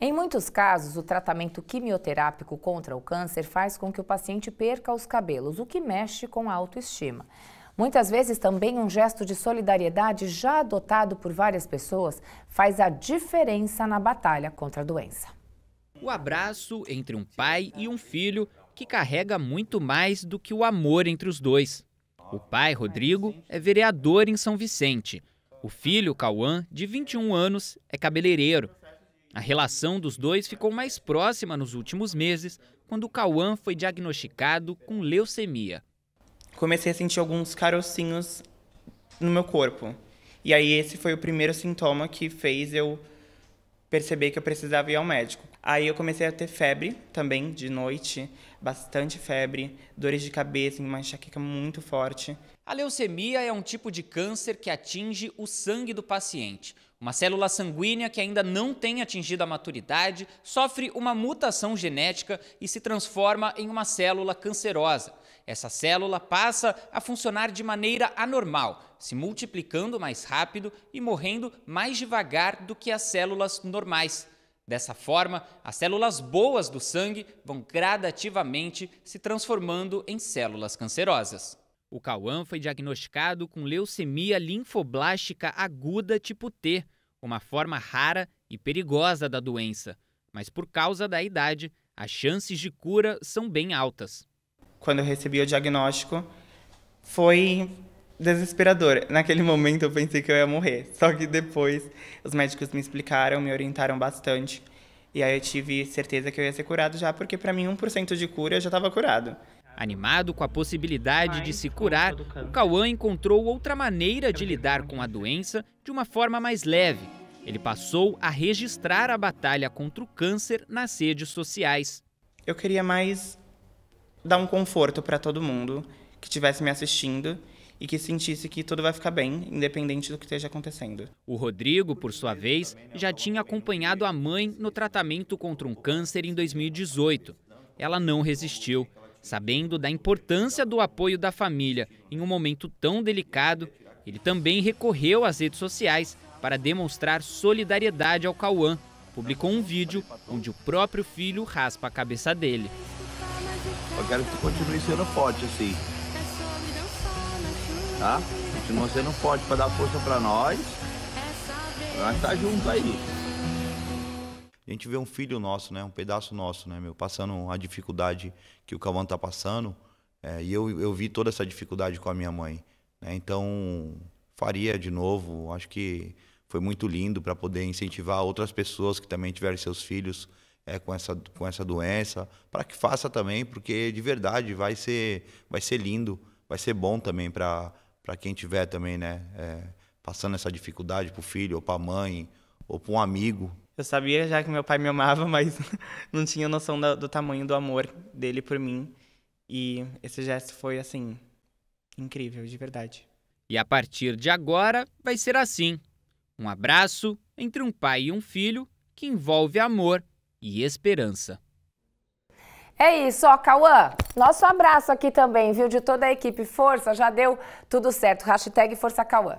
Em muitos casos, o tratamento quimioterápico contra o câncer faz com que o paciente perca os cabelos, o que mexe com a autoestima. Muitas vezes também um gesto de solidariedade já adotado por várias pessoas faz a diferença na batalha contra a doença. O abraço entre um pai e um filho que carrega muito mais do que o amor entre os dois. O pai, Rodrigo, é vereador em São Vicente. O filho, Cauã, de 21 anos, é cabeleireiro a relação dos dois ficou mais próxima nos últimos meses, quando Cauã foi diagnosticado com leucemia. Comecei a sentir alguns carocinhos no meu corpo. E aí esse foi o primeiro sintoma que fez eu perceber que eu precisava ir ao médico. Aí eu comecei a ter febre também de noite, bastante febre, dores de cabeça, uma enxaqueca muito forte. A leucemia é um tipo de câncer que atinge o sangue do paciente. Uma célula sanguínea que ainda não tem atingido a maturidade sofre uma mutação genética e se transforma em uma célula cancerosa. Essa célula passa a funcionar de maneira anormal, se multiplicando mais rápido e morrendo mais devagar do que as células normais. Dessa forma, as células boas do sangue vão gradativamente se transformando em células cancerosas. O Cauã foi diagnosticado com leucemia linfoblástica aguda tipo T, uma forma rara e perigosa da doença, mas por causa da idade, as chances de cura são bem altas. Quando eu recebi o diagnóstico, foi desesperador. Naquele momento eu pensei que eu ia morrer. Só que depois os médicos me explicaram, me orientaram bastante. E aí eu tive certeza que eu ia ser curado já, porque para mim 1% de cura eu já estava curado. Animado com a possibilidade de se curar, o Cauã encontrou outra maneira de lidar com a doença de uma forma mais leve. Ele passou a registrar a batalha contra o câncer nas redes sociais. Eu queria mais dar um conforto para todo mundo que estivesse me assistindo e que sentisse que tudo vai ficar bem, independente do que esteja acontecendo. O Rodrigo, por sua vez, já tinha acompanhado a mãe no tratamento contra um câncer em 2018. Ela não resistiu. Sabendo da importância do apoio da família em um momento tão delicado, ele também recorreu às redes sociais para demonstrar solidariedade ao Cauã. Publicou um vídeo onde o próprio filho raspa a cabeça dele. Eu quero que tu continue sendo forte assim tá? você não pode para dar força para nós. Nós tá junto aí. A gente vê um filho nosso, né? Um pedaço nosso, né, meu? Passando a dificuldade que o Cavan tá passando. É, e eu, eu vi toda essa dificuldade com a minha mãe. Né? Então, faria de novo. Acho que foi muito lindo para poder incentivar outras pessoas que também tiverem seus filhos é, com, essa, com essa doença, para que faça também, porque de verdade vai ser, vai ser lindo, vai ser bom também para para quem tiver também, né, é, passando essa dificuldade para o filho, ou para a mãe, ou para um amigo. Eu sabia já que meu pai me amava, mas não tinha noção do, do tamanho do amor dele por mim. E esse gesto foi, assim, incrível, de verdade. E a partir de agora vai ser assim: um abraço entre um pai e um filho que envolve amor e esperança. É isso, ó, Cauã. Nosso abraço aqui também, viu, de toda a equipe. Força, já deu tudo certo. Hashtag Força Cauã.